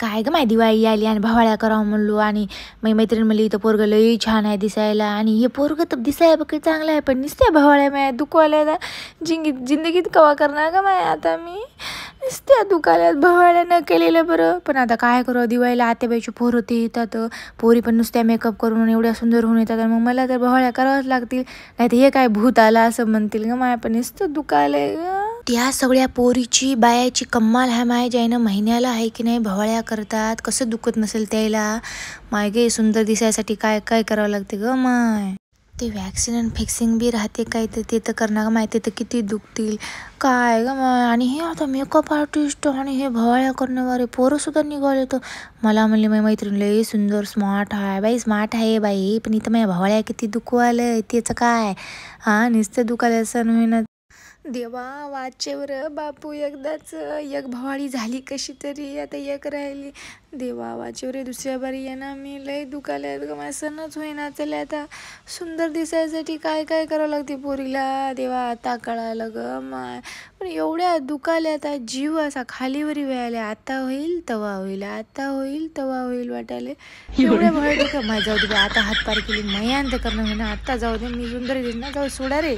काय ग माय दिवाळी आली आणि भावाळ्या करावं म्हणलो आणि मग मैत्रीण म्हणली इथं पोरगं लई छान आहे दिसायला आणि हे पोरगं तर दिसायला बघ चांगलं आहे पण निसते भावाळ्या माया दुखवाल्या जिंगीत जिंदगीत कवा करणार का माया आता मी नुसत्या दुखाल्यात भावाला न केलेलं बरं पण आता काय करू दिवाळीला आतेबाईची पोर होते येतात पोरी पण नुसत्या मेकअप करून एवढ्या सुंदर होऊन येतात मग मला तर भावाळ्या कराव्याच लागतील नाही तर हे काय भूत आलं असं म्हणतील ग माया पण नुसतं ग या सगळ्या पोरीची बायाची कम्माल हा माय ज्यानं महिन्याला आहे की नाही भवाळ्या करतात कसं दुखत नसेल त्याला मायगे सुंदर दिसायसाठी काय काय करावं लागते ग माय ते वॅक्सिन आणि फिक्सिंग बी राहते काय तर ते तर करणार माहिती तर किती दुखतील काय ग माय आणि हे आता मेकअप आर्टिस्ट आणि हे भवाळ्या करणारे पोरंसुद्धा निघाले तर मला म्हणले माझ्या मैत्रिणीला सुंदर स्मार्ट आहे बाई स्मार्ट आहे बाई पण इथं माझ्या भवाळ्या किती दुखवायला त्याचं काय हां नुसतं दुखायला असं ना देवा वाचेवर बापू एकदाच एक भवाळी झाली कशी तरी आता एक राहिली देवा वाचेवर दुसऱ्या बारी येणार मी लय दुखायला ग मला सणच होईना चला आता सुंदर दिसायसाठी काय काय करावं लागते पोरीला देवा आता कळालं ग पण एवढ्या दुखाल्या आता जीव असा खालीवरी वेळा आता होईल तवा होईल आता होईल तवा होईल वाटायला एवढ्या भळ का माझ्या जाऊ दे आता हातपार केली मयांत करणं होईना आता जाऊ दे मी सुंदर दिसणार जाऊ सोडा रे